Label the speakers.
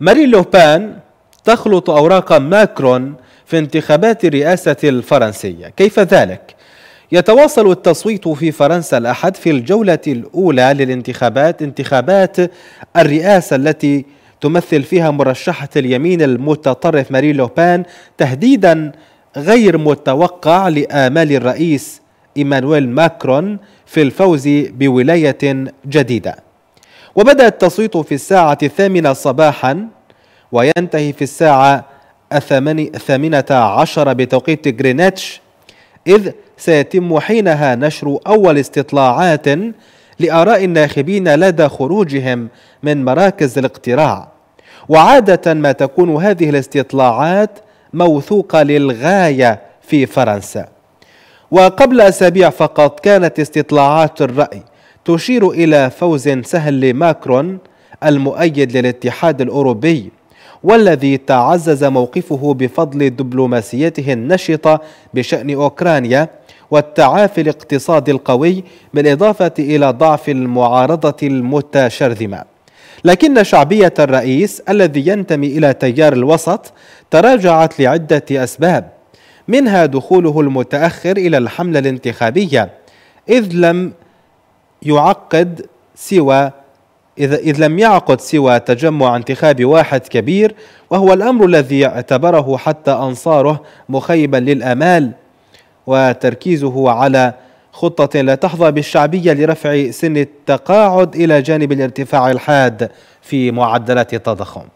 Speaker 1: ماري لوبان تخلط أوراق ماكرون في انتخابات الرئاسة الفرنسية كيف ذلك؟ يتواصل التصويت في فرنسا الأحد في الجولة الأولى للانتخابات انتخابات الرئاسة التي تمثل فيها مرشحة اليمين المتطرف ماري لوبان تهديدا غير متوقع لآمال الرئيس إيمانويل ماكرون في الفوز بولاية جديدة وبدأ التصويت في الساعة الثامنة صباحا وينتهي في الساعة الثامنة عشر بتوقيت غرينتش إذ سيتم حينها نشر أول استطلاعات لآراء الناخبين لدى خروجهم من مراكز الاقتراع وعادة ما تكون هذه الاستطلاعات موثوقة للغاية في فرنسا وقبل أسابيع فقط كانت استطلاعات الرأي تشير إلى فوز سهل لماكرون المؤيد للاتحاد الأوروبي والذي تعزز موقفه بفضل دبلوماسيته النشطة بشأن أوكرانيا والتعافي الاقتصادي القوي بالإضافة إلى ضعف المعارضة المتشرذمة لكن شعبية الرئيس الذي ينتمي إلى تيار الوسط تراجعت لعدة أسباب منها دخوله المتأخر إلى الحملة الانتخابية إذ لم يعقد سوى إذا إذ لم يعقد سوى تجمع انتخابي واحد كبير وهو الأمر الذي اعتبره حتى أنصاره مخيبا للأمال وتركيزه على خطة لا تحظى بالشعبية لرفع سن التقاعد إلى جانب الارتفاع الحاد في معدلات التضخم